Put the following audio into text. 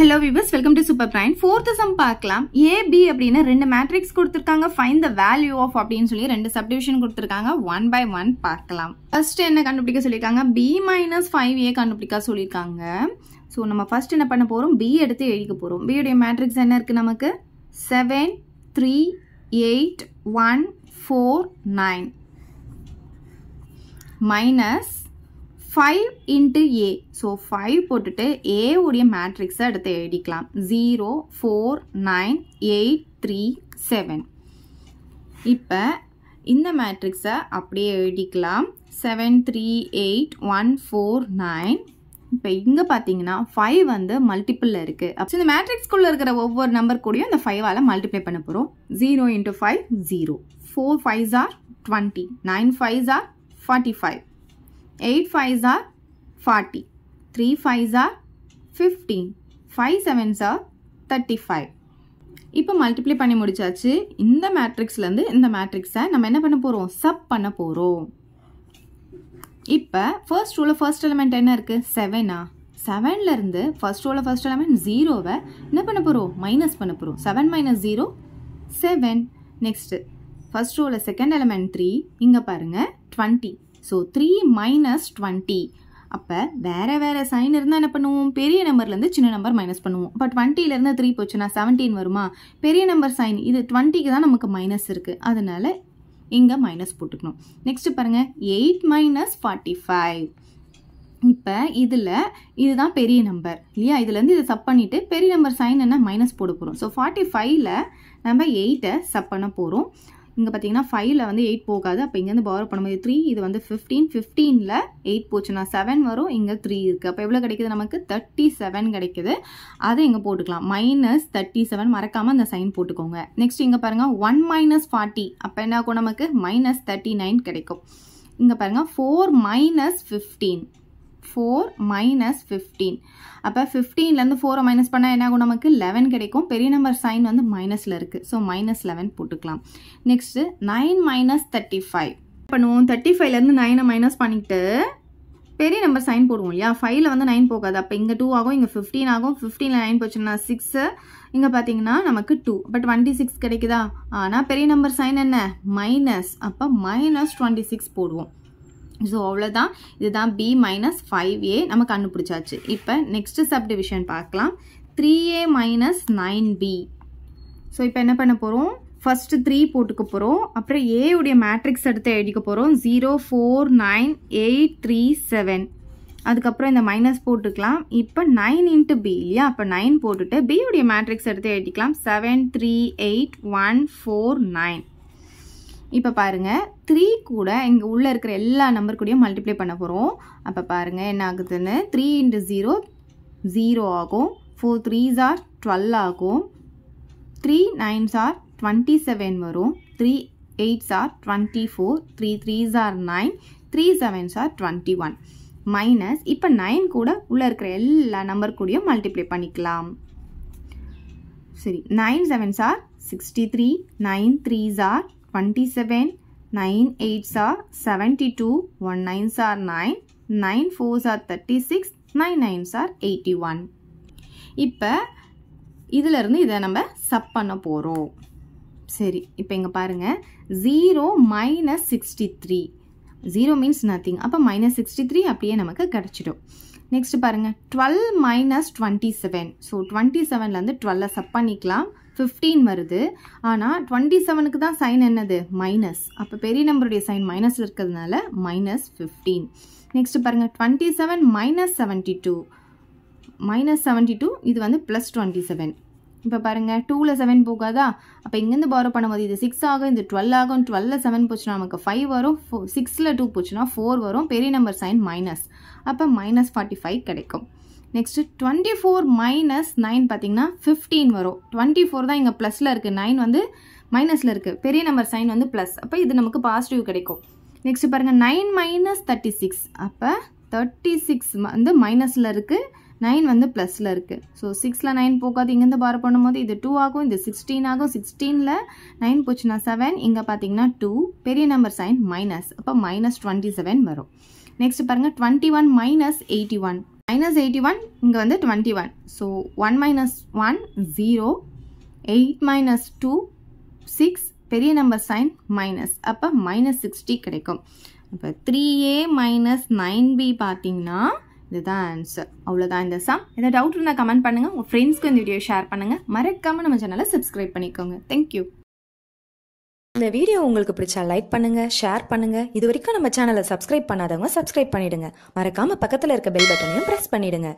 hello viewers welcome to super brain fourth sum பார்க்கலாம் A அப்படின்னு ரெண்டு மேட்ரிக்ஸ் கொடுத்துருக்காங்க ஃபைன் த வேல்யூ ஆஃப் அப்படின்னு சொல்லி ரெண்டு சப்டிவிஷன் கொடுத்துருக்காங்க ஒன் பை ஒன் பார்க்கலாம் ஃபர்ஸ்ட் என்ன கண்டுபிடிக்க சொல்லியிருக்காங்க பி மைனஸ் ஃபைவ் ஏ கண்டுபிடிக்க சொல்லியிருக்காங்க ஸோ நம்ம ஃபர்ஸ்ட் என்ன பண்ண போகிறோம் பி எடுத்து எழுதிக்க போகிறோம் பியுடைய மேட்ரிக்ஸ் என்ன இருக்குது நமக்கு seven three eight one four nine minus five into A so five போட்டுட்டு A உடிய மேட்ரிக்ஸை எடுத்து எழுதிக்கலாம் zero four nine eight three seven இப்போ இந்த மேட்ரிக்ஸை அப்படியே எழுதிக்கலாம் seven three eight one four nine இப்போ இங்கே பார்த்தீங்கன்னா ஃபைவ் வந்து மல்டிப்பிளில் இருக்குது ஸோ இந்த மேட்ரிக்ஸ்குள்ளே இருக்கிற ஒவ்வொரு நம்பர் கூடயும் இந்த 5 வால பண்ண போகிறோம் zero into five zero four 4 are twenty nine 9 are are five fives are forty three fives are fifteen five sevens are thirty five இப்போ மல்டிப்ளை பண்ணி முடிச்சாச்சு இந்த மேட்ரிக்ஸ்லேருந்து இந்த மேட்ரிக்ஸை நம்ம என்ன பண்ண போகிறோம் சப் பண்ண போகிறோம் இப்போ ஃபர்ஸ்ட் ரூவில் ஃபர்ஸ்ட் எலிமெண்ட் என்ன இருக்குது செவனா செவன்லேருந்து ஃபர்ஸ்ட் ரூவில் ஃபர்ஸ்ட் எலிமெண்ட் ஜீரோவை என்ன பண்ண போகிறோம் மைனஸ் பண்ண போகிறோம் seven minus zero seven next first ரூவில் செகண்ட் எலிமெண்ட் த்ரீ இங்கே பாருங்கள் twenty so three minus twenty அப்போ வேறு வேறு சைன் இருந்தால் என்ன பண்ணுவோம் பெரிய நம்பர்லேருந்து சின்ன நம்பர் மைனஸ் பண்ணுவோம் இப்போ டுவெண்ட்டிலேருந்து த்ரீ போச்சுன்னா செவன்டீன் வருமா பெரிய நம்பர் சைன் இது டுவெண்ட்டிக்கு தான் நமக்கு மைனஸ் இருக்குது அதனால் இங்கே மைனஸ் போட்டுக்கணும் நெக்ஸ்ட்டு பாருங்கள் எயிட் மைனஸ் ஃபார்ட்டி ஃபைவ் இப்போ இதில் இதுதான் பெரிய நம்பர் இல்லையா இதுலேருந்து இதை சப் பண்ணிவிட்டு பெரிய நம்பர் சைன் என்ன மைனஸ் போட போகிறோம் ஸோ ஃபார்ட்டி ஃபைவ்ல நம்ம எயிட்டை சப் பண்ண போகிறோம் இங்கே பார்த்தீங்கன்னா ஃபைவ்ல வந்து எயிட் போகாது அப்போ இங்கேருந்து பாரோ பண்ணும்போது த்ரீ இது வந்து ஃபிஃப்டீன் ஃபிஃப்டீனில் எயிட் போச்சுன்னா செவன் வரும் இங்கே த்ரீ இருக்குது அப்போ எவ்வளோ கிடைக்குது நமக்கு தேர்ட்டி செவன் கிடைக்குது அதை இங்கே போட்டுக்கலாம் மைனஸ் தேர்ட்டி செவன் மறக்காமல் அந்த சைன் போட்டுக்கோங்க நெக்ஸ்ட் இங்கே பாருங்கள் ஒன் மைனஸ் ஃபார்ட்டி அப்போ என்ன ஆகும் நமக்கு மைனஸ் தேர்ட்டி நைன் கிடைக்கும் இங்கே பாருங்கள் four minus fifteen four minus fifteen அப்போ ஃபிஃப்டீன்லேருந்து ஃபோரை மைனஸ் பண்ணால் என்ன ஆகும் நமக்கு லெவன் கிடைக்கும் பெரிய நம்பர் சைன் வந்து மைனஸில் இருக்குது ஸோ மைனஸ் லெவன் போட்டுக்கலாம் next nine minus thirty five இப்போ பண்ணுவோம் தேர்ட்டி ஃபைவ்லேருந்து நைனை மைனஸ் பண்ணிவிட்டு பெரிய நம்பர் சைன் போடுவோம் இல்லையா ஃபைவ்ல வந்து நைன் போகாது அப்போ இங்கே டூ ஆகும் இங்கே ஃபிஃப்டீன் ஆகும் ஃபிஃப்டீனில் நைன் போச்சுன்னா சிக்ஸு இங்கே பார்த்தீங்கன்னா நமக்கு டூ பட் டுவெண்ட்டி சிக்ஸ் கிடைக்குதா ஆனால் பெரிய நம்பர் சைன் என்ன மைனஸ் அப்போ மைனஸ் டுவெண்ட்டி சிக்ஸ் போடுவோம் ஸோ அவ்வளோதான் இதுதான் பி மைனஸ் ஃபைவ் ஏ நம்ம கண்டுபிடிச்சாச்சு இப்போ நெக்ஸ்ட்டு சப் டிவிஷன் பார்க்கலாம் three A minus nine B so இப்போ என்ன பண்ண போகிறோம் ஃபஸ்ட்டு த்ரீ போட்டுக்க போகிறோம் அப்புறம் ஏவுடைய மேட்ரிக்ஸ் எடுத்து எழுதிக்க போகிறோம் zero four nine eight three seven அதுக்கப்புறம் இந்த மைனஸ் போட்டுக்கலாம் இப்போ நைன் இன்ட்டு பி இல்லையா அப்போ நைன் போட்டுட்டு பியுடைய மேட்ரிக்ஸ் எடுத்து எழுதிக்கலாம் seven three eight one four nine இப்போ பாருங்கள் த்ரீ கூட இங்கே உள்ளே இருக்கிற எல்லா நம்பர் கூடயும் மல்டிப்ளை பண்ண போகிறோம் அப்போ பாருங்கள் என்ன ஆகுதுன்னு த்ரீ இன்ட்டு ஜீரோ ஜீரோ ஆகும் ஃபோர் த்ரீ ஆர் டுவெல் ஆகும் three nine are twenty seven வரும் three eights are twenty four three threes are nine three sevens are twenty one minus இப்போ நைன் கூட உள்ளே இருக்கிற எல்லா நம்பர் கூடயும் மல்டிப்ளை பண்ணிக்கலாம் சரி nine sevens are sixty three nine threes are twenty nine eights 27, 9 two one nines are nine nine 9, 9 thirty six nine nines are eighty one இப்போ இதிலிருந்து இதை நம்ம சப் பண்ண போகிறோம் சரி இப்போ இங்கே பாருங்கள் zero minus sixty three zero means nothing அப்போ மைனஸ் சிக்ஸ்டி த்ரீ அப்படியே நமக்கு கிடச்சிடும் நெக்ஸ்ட் பாருங்கள் twelve minus twenty seven so twenty செவன்லேருந்து டுவெல்லை சப் பண்ணிக்கலாம் ஃபிஃப்டீன் வருது ஆனால் டுவெண்ட்டி செவனுக்கு தான் சைன் என்னது மைனஸ் அப்போ பெரிய நம்பருடைய சைன் மைனஸில் இருக்கிறதுனால மைனஸ் ஃபிஃப்டீன் நெக்ஸ்ட் பாருங்கள் twenty seven minus seventy two minus seventy two இது வந்து ப்ளஸ் டுவெண்ட்டி செவன் இப்போ பாருங்கள் டூவில் செவன் போகாதா அப்போ இங்கேருந்து பாரோ பண்ணும்போது இது சிக்ஸ் ஆகும் இது டுவெல் ஆகும் டுவெல்ல செவன் போச்சுன்னா நமக்கு ஃபைவ் வரும் ஃபோ சிக்ஸில் டூ போச்சுன்னா ஃபோர் வரும் பெரிய நம்பர் சைன் மைனஸ் அப்போ மைனஸ் ஃபார்ட்டி ஃபைவ் கிடைக்கும் next twenty four minus nine பார்த்தீங்கன்னா ஃபிஃப்டீன் வரும் டுவெண்ட்டி ஃபோர் தான் இங்கே ப்ளஸில் இருக்குது நைன் வந்து மைனஸில் இருக்குது பெரிய நம்பர் சைன் வந்து ப்ளஸ் அப்போ இது நமக்கு பாசிட்டிவ் கிடைக்கும் நெக்ஸ்ட்டு பாருங்கள் நைன் மைனஸ் தேர்ட்டி சிக்ஸ் அப்போ தேர்ட்டி சிக்ஸ் வந்து மைனஸில் இருக்குது நைன் வந்து ப்ளஸில் இருக்குது ஸோ சிக்ஸில் நைன் போகாது இங்கேருந்து பார் பண்ணும்போது இது டூ ஆகும் இது சிக்ஸ்டீன் ஆகும் சிக்ஸ்டீனில் நைன் போச்சுன்னா செவன் இங்கே பார்த்தீங்கன்னா டூ பெரிய நம்பர் சைன் மைனஸ் அப்போ மைனஸ் டுவெண்ட்டி செவன் வரும் நெக்ஸ்ட் பாருங்கள் twenty one minus eighty one minus eighty one இங்கே வந்து twenty one so one minus one zero eight minus two six பெரிய நம்பர் சைன் மைனஸ் அப்போ மைனஸ் சிக்ஸ்டி கிடைக்கும் அப்போ three A minus nine B பார்த்தீங்கன்னா இதுதான் ஆன்சர் அவ்வளோதான் இந்த சம் எதாவது டவுட் இருந்தால் கமெண்ட் பண்ணுங்கள் உங்கள் ஃப்ரெண்ட்ஸ்க்கு இந்த வீடியோ ஷேர் பண்ணுங்கள் மறக்காமல் நம்ம சேனலை சப்ஸ்கிரைப் பண்ணிக்கோங்க தேங்க்யூ இந்த வீடியோ உங்களுக்கு பிடிச்சா லைக் பண்ணுங்க ஷேர் பண்ணுங்க இது வரைக்கும் நம்ம சேனலை சப்ஸ்கிரைப் பண்ணாதவங்க சப்ஸ்கிரைப் பண்ணிடுங்க மறக்காம பக்கத்தில் இருக்க பெல் பட்டனையும் ப்ரெஸ் பண்ணிடுங்க